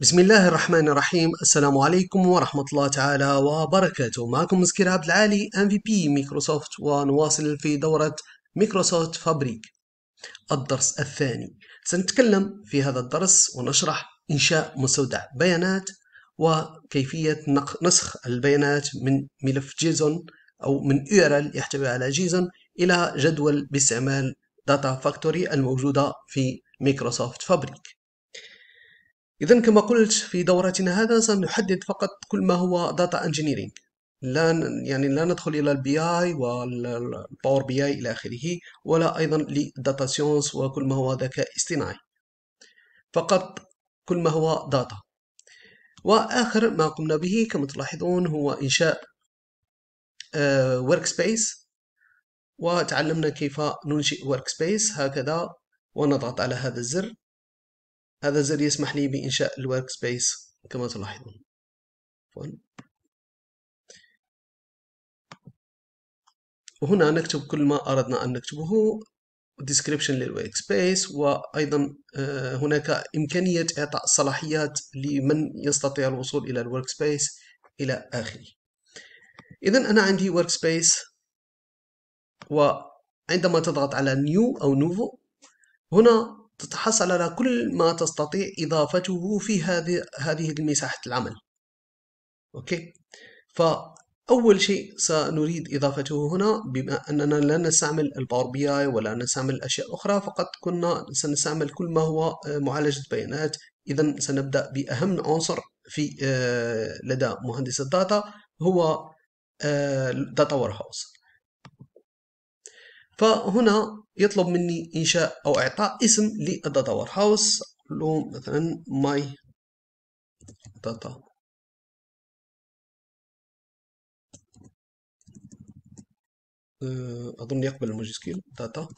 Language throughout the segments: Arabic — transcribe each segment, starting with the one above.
بسم الله الرحمن الرحيم السلام عليكم ورحمة الله تعالى وبركاته معكم مسكير عبد العالي MVP مايكروسوفت ونواصل في دورة مايكروسوفت فابريك الدرس الثاني سنتكلم في هذا الدرس ونشرح إنشاء مستودع بيانات وكيفية نسخ البيانات من ملف جيزون أو من URL يحتوي على جيزون إلى جدول باستعمال داتا فاكتوري الموجودة في مايكروسوفت فابريك إذا كما قلت في دورتنا هذا سنحدد فقط كل ما هو داتا انجينيرينج لا يعني لا ندخل الى البي اي والباور بي اي الى اخره ولا ايضا لداتا سيونس وكل ما هو ذكاء اصطناعي فقط كل ما هو داتا واخر ما قمنا به كما تلاحظون هو انشاء ورك آه، سبيس وتعلمنا كيف ننشئ ورك سبيس هكذا ونضغط على هذا الزر هذا الزر يسمح لي بإنشاء الورك سبيس كما تلاحظون وهنا نكتب كل ما أردنا أن نكتبه description للورك سبيس وأيضا آه، هناك إمكانية إعطاء صلاحيات لمن يستطيع الوصول إلى الورك سبيس إلى آخره إذا أنا عندي ورك سبيس وعندما تضغط على نيو أو نوفو هنا تتحصل على كل ما تستطيع إضافته في هذه هذه المساحة العمل أوكي فأول شيء سنريد إضافته هنا بما أننا لا نستعمل الباور بي آي ولا نستعمل أشياء أخرى فقط كنا سنستعمل كل ما هو آه، معالجة بيانات إذا سنبدأ بأهم عنصر في آه، لدى مهندس الداتا هو داتا وير هاوس فهنا يطلب مني إنشاء أو إعطاء اسم للداتا وير هاوس له مثلا ماي داتا أظن يقبل الموجز داتا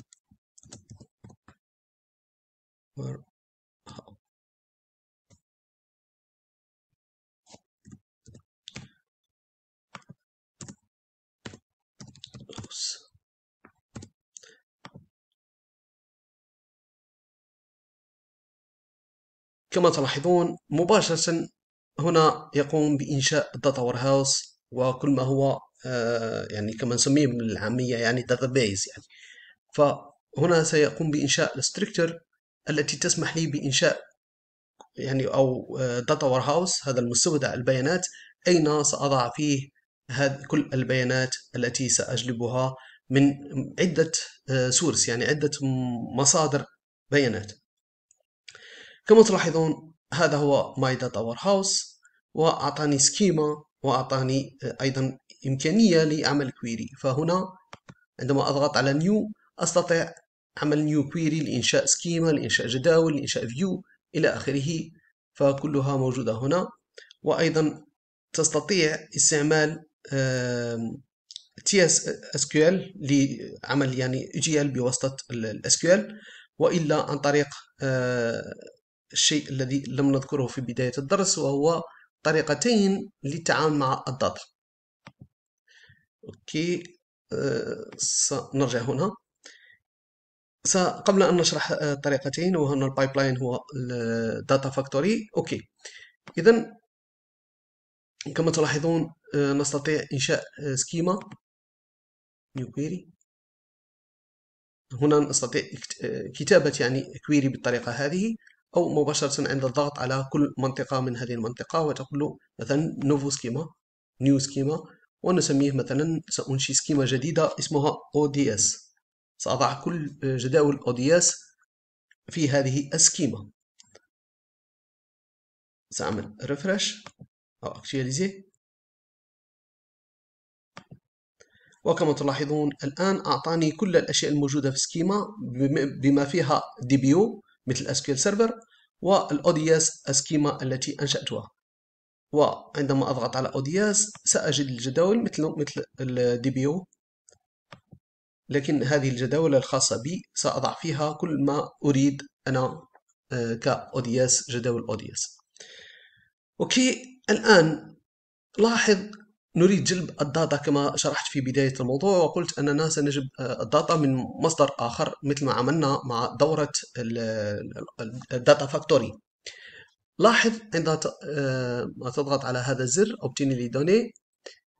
كما تلاحظون مباشرة هنا يقوم بإنشاء الداتا وير هاوس وكل ما هو آه، يعني كما نسميه بالعامية يعني يعني بيز يعني فهنا سيقوم بإنشاء الستركتر التي تسمح لي بإنشاء يعني أو داتا وير هاوس هذا المستودع البيانات أين سأضع فيه هذه كل البيانات التي سأجلبها من عدة سورس آه، يعني عدة مصادر بيانات كما تلاحظون هذا هو داتا باور هاوس واعطاني سكيما واعطاني آه، ايضا امكانيه لعمل كويري فهنا عندما اضغط على نيو استطيع عمل نيو كويري لانشاء سكيما لانشاء جداول لانشاء فيو الى اخره فكلها موجوده هنا وايضا تستطيع استعمال تي اس اس كيو ال لعمل يعني جي ال بواسطه الاس كيو ال والا عن طريق آه، الشيء الذي لم نذكره في بداية الدرس وهو طريقتين للتعامل مع الداتا أوكي أه سنرجع هنا قبل أن نشرح آه، طريقتين وهنا البايبلاين هو الداتا فاكتوري أوكي إذا كما تلاحظون آه، نستطيع إنشاء سكيما نيو كويري هنا نستطيع آه، كتابة يعني كويري بالطريقة هذه أو مباشرة عند الضغط على كل منطقة من هذه المنطقة وتقول له مثلا نوفو سكيما نيو سكيما ونسميه مثلا سأنشئ سكيما جديدة اسمها ODS سأضع كل جداول ODS في هذه السكيما سأعمل ريفرش أو أكتواليزي وكما تلاحظون الآن أعطاني كل الأشياء الموجودة في سكيما بما فيها دي بيو مثل SQL Server ODS Schema التي أنشأتها وعندما أضغط على ODS سأجد الجداول مثل مثل DBO لكن هذه الجداول الخاصة بي سأضع فيها كل ما أريد أنا ODS آه، جداول ODS أوكي الآن لاحظ نريد جلب الداتا كما شرحت في بداية الموضوع وقلت أننا سنجلب آه، الداتا من مصدر آخر مثل ما عملنا مع دورة الداتا فاكتوري لاحظ عندما آه، تضغط على هذا الزر اوبتيني لي دوني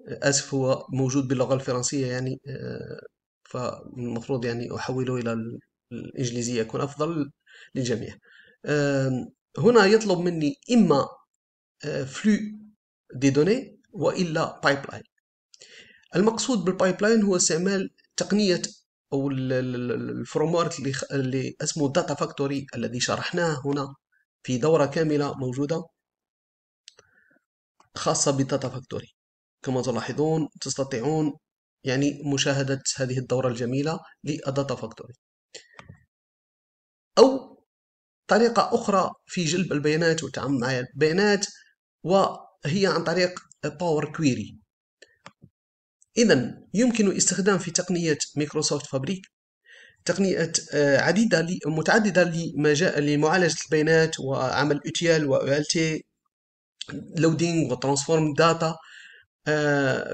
اسف آه، هو موجود باللغه الفرنسيه يعني فالمفروض يعني احوله الى الانجليزيه يكون افضل للجميع هنا يطلب مني اما فلو دي دوني والا بايبلاين المقصود بالبايبلاين هو استعمال تقنيه او الفريم اللي اسمه داتا فاكتوري الذي شرحناه هنا في دوره كامله موجوده خاصه بالداتا فاكتوري كما تلاحظون تستطيعون يعني مشاهده هذه الدوره الجميله للداتا فاكتوري او طريقه اخرى في جلب البيانات والتعامل مع البيانات وهي عن طريق باور كويري إذا يمكن استخدام في تقنية مايكروسوفت فابريك تقنية عديدة متعددة لمعالجة البيانات وعمل UTL و ULT لودينج وترانسفورم داتا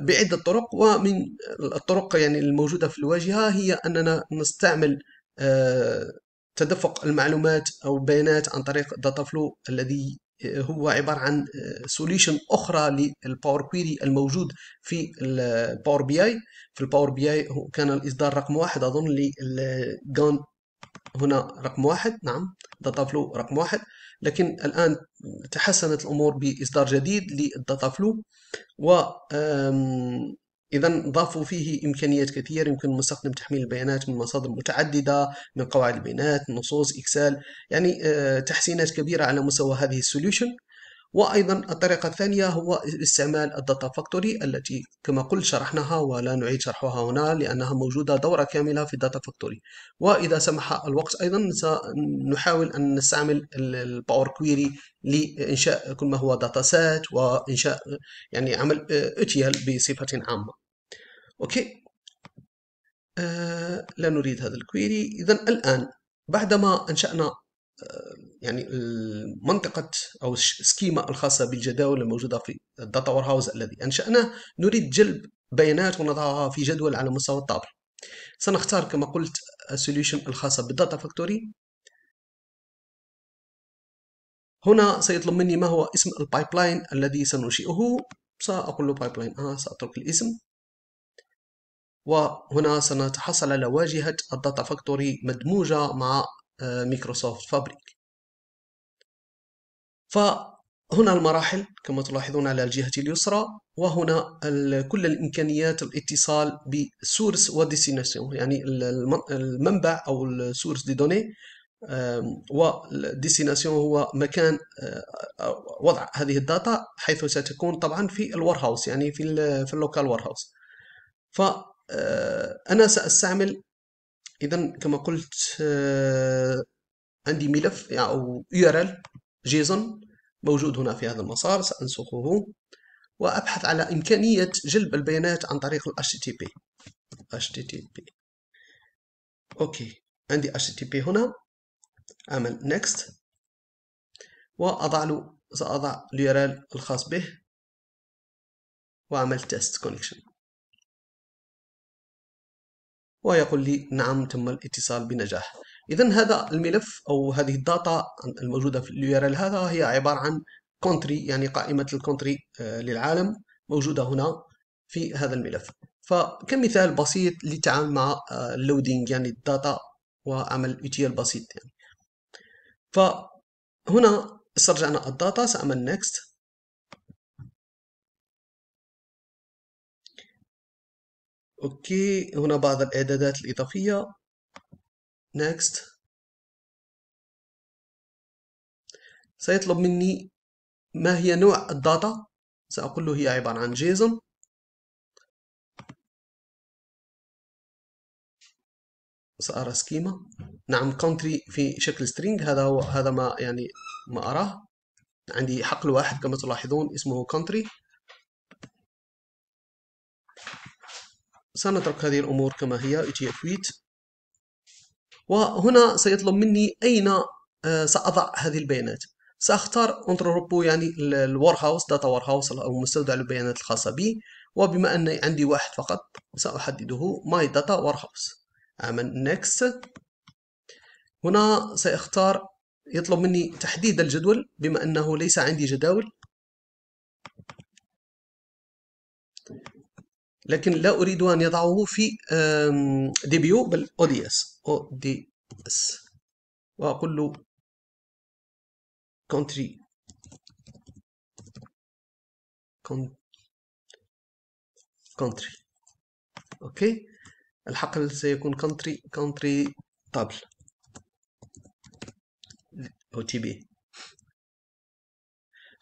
بعدة طرق ومن الطرق يعني الموجودة في الواجهة هي أننا نستعمل آه، تدفق المعلومات أو البيانات عن طريق داتا فلو الذي هو عباره عن سوليوشن اخرى للباور كويري الموجود في الباور بي اي في الباور بي اي كان الاصدار رقم واحد اظن للجون هنا رقم واحد نعم داتا فلو رقم واحد لكن الآن تحسنت الأمور بإصدار جديد للداتا فلو و إذا ضافوا فيه إمكانيات كثيرة يمكن المستخدم تحميل البيانات من مصادر متعددة من قواعد البيانات نصوص إكسل يعني آه، تحسينات كبيرة على مستوى هذه السوليوشن وايضا الطريقه الثانيه هو استعمال الداتا فاكتوري التي كما قلت شرحناها ولا نعيد شرحها هنا لانها موجوده دوره كامله في الداتا فاكتوري واذا سمح الوقت ايضا سنحاول ان نستعمل الباور كويري لانشاء كل ما هو داتا سات وانشاء يعني عمل اتيال بصفه عامه اوكي آه لا نريد هذا الكويري اذا الان بعدما انشانا آه، يعني المنطقة أو السكيما الخاصة بالجداول الموجودة في الداتا وير هاوس الذي أنشأناه نريد جلب بيانات ونضعها في جدول على مستوى الطابل سنختار كما قلت السوليوشن الخاصة بالداتا فاكتوري هنا سيطلب مني ما هو اسم البايبلاين الذي سننشئه سأقول له بايبلاين آه سأترك الاسم وهنا سنتحصل على واجهة الداتا فاكتوري مدموجة مع مايكروسوفت آه، فابريك فهنا المراحل كما تلاحظون على الجهة اليسرى وهنا كل الإمكانيات الاتصال بسورس وديستيناسيون يعني المنبع أو السورس دي دوني وديستيناسيون هو مكان آه، وضع هذه الداتا حيث ستكون طبعا في الورهاوس يعني في في اللوكال ورهاوس فأنا آه، سأستعمل إذا كما قلت آه، عندي ملف يعني أو URL جيسون موجود هنا في هذا المسار سأنسخه وأبحث على إمكانية جلب البيانات عن طريق ال HTTP HTTP أوكي عندي HTTP هنا أعمل Next وأضع له سأضع URL الخاص به وأعمل Test Connection ويقول لي نعم تم الاتصال بنجاح اذا هذا الملف او هذه الداتا الموجوده في اليو هذا هي عباره عن كونتري يعني قائمه الكونتري آه، للعالم موجوده هنا في هذا الملف فكمثال بسيط للتعامل مع اللودينج آه، يعني الداتا وعمل ETL بسيط يعني فهنا استرجعنا الداتا سأعمل next اوكي هنا بعض الاعدادات الاضافيه next سيطلب مني ما هي نوع الداتا سأقول له هي عبارة عن جيزون سأرى سكيما نعم كونتري في شكل سترينج هذا هو هذا ما يعني ما أراه عندي حقل واحد كما تلاحظون اسمه كونتري سنترك هذه الأمور كما هي اتيفويت وهنا سيطلب مني أين آه، سأضع هذه البيانات سأختار انتروبو يعني الور هاوس داتا وور هاوس أو مستودع البيانات الخاصة بي وبما أن عندي واحد فقط سأحدده ماي داتا وور هاوس أعمل نيكست هنا سأختار يطلب مني تحديد الجدول بما أنه ليس عندي جداول لكن لا أريد أن يضعه في ديبيو بل او او دي اس دي اس وأقول له country country أوكي الحقل سيكون country country table أو تي بي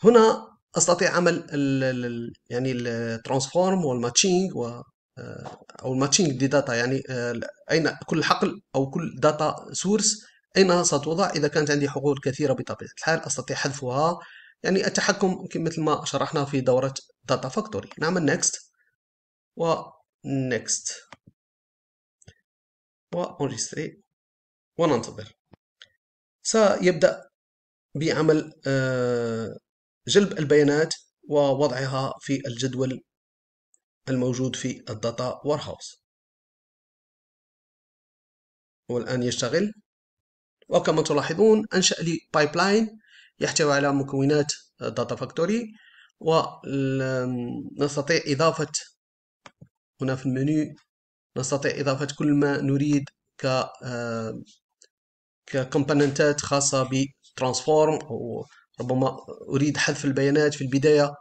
هنا استطيع عمل الـ الـ يعني الترانسفورم والماتشينج و آه، او الماتشينج دي داتا يعني آه، اين كل حقل او كل داتا سورس اين ستوضع اذا كانت عندي حقول كثيره بطبيعه الحال استطيع حذفها يعني التحكم مثل ما شرحنا في دوره داتا فاكتوري نعمل نيكست و نيكست وانجستري وننتظر سيبدا بعمل آه جلب البيانات ووضعها في الجدول الموجود في الداتا وارهاوس والآن يشتغل وكما تلاحظون أنشأ لي بايبلاين يحتوي على مكونات داتا فاكتوري ونستطيع إضافة هنا في المنيو نستطيع إضافة كل ما نريد ك آه، ككومبوننتات خاصة بترانسفورم أو ربما أريد حذف البيانات في البداية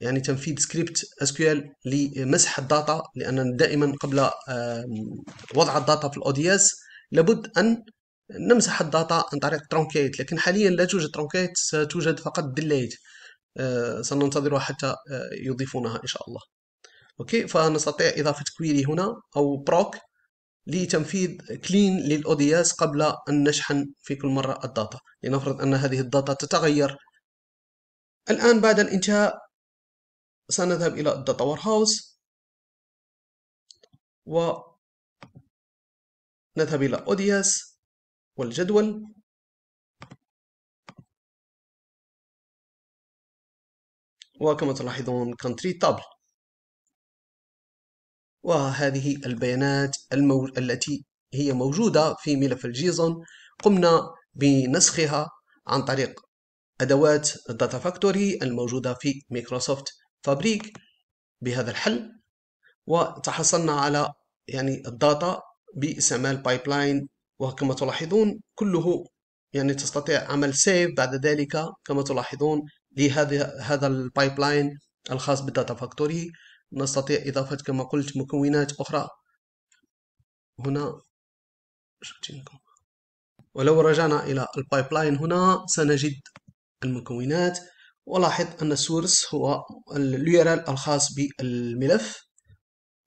يعني تنفيذ سكريبت SQL لمسح الداتا لأن دائما قبل وضع الداتا في الأودياس لابد أن نمسح الداتا عن طريق ترونكيت لكن حاليا لا توجد ترونكيت ستوجد فقط ديليت آه، سننتظرها حتى آه، يضيفونها إن شاء الله أوكي فنستطيع إضافة كويري هنا أو بروك لتنفيذ كلين للاودياس قبل ان نشحن في كل مره الداتا لنفرض ان هذه الداتا تتغير الان بعد الانشاء سنذهب الى الداتا و ونذهب الى اودياس والجدول وكما تلاحظون country تابل وهذه البيانات المو... التي هي موجودة في ملف الجيزون قمنا بنسخها عن طريق أدوات داتا فاكتوري الموجودة في مايكروسوفت فابريك بهذا الحل وتحصلنا على يعني الداتا باستعمال بايبلاين وكما تلاحظون كله يعني تستطيع عمل سيف بعد ذلك كما تلاحظون لهذا هذا البايبلاين الخاص بالداتا فاكتوري نستطيع إضافة كما قلت مكونات أخرى هنا ولو رجعنا إلى البايبلاين هنا سنجد المكونات ولاحظ أن السورس هو اليورال URL الخاص بالملف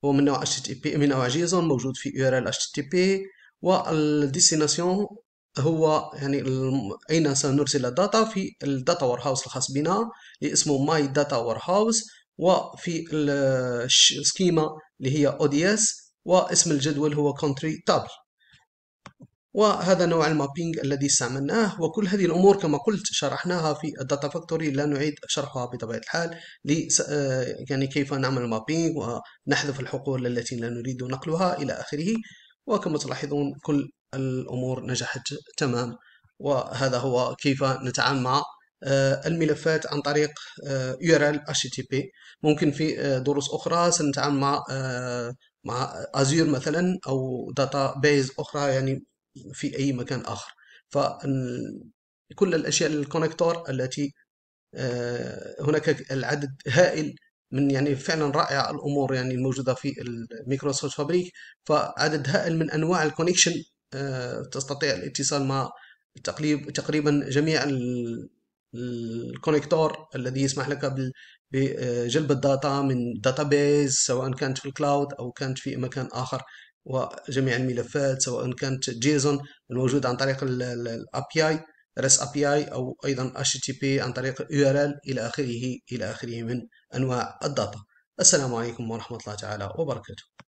هو من نوع HTTP من نوع JSON موجود في URL HTTP والديستناسيون هو يعني أين سنرسل الداتا في الداتا وير هاوس الخاص بنا اللي اسمه ماي داتا وير هاوس وفي السكيما اللي هي ODS واسم الجدول هو Country Table وهذا نوع المابينج الذي استعملناه وكل هذه الأمور كما قلت شرحناها في الداتا فاكتوري لا نعيد شرحها بطبيعة الحال آه، يعني كيف نعمل المابينج ونحذف الحقول التي لا نريد نقلها إلى آخره وكما تلاحظون كل الأمور نجحت تمام وهذا هو كيف نتعامل مع آه، الملفات عن طريق آه، URL HTTP ممكن في آه، دروس أخرى سنتعامل مع مع أزير مثلا أو داتا بيز أخرى يعني في أي مكان آخر فكل الأشياء الكونكتور التي هناك العدد هائل من يعني فعلا رائع الامور يعني الموجوده في الميكروسوفت فابريك فعدد هائل من انواع الكونكشن تستطيع الاتصال مع تقريبا جميع الكونكتور الذي يسمح لك بجلب الداتا من داتابيز سواء كانت في الكلاود او كانت في مكان اخر وجميع الملفات سواء كانت جيزون الموجود عن طريق بي اي ريس بي اي او ايضا اتش تي بي عن طريق يو ار ال الى اخره الى اخره من انواع الداتا السلام عليكم ورحمه الله تعالى وبركاته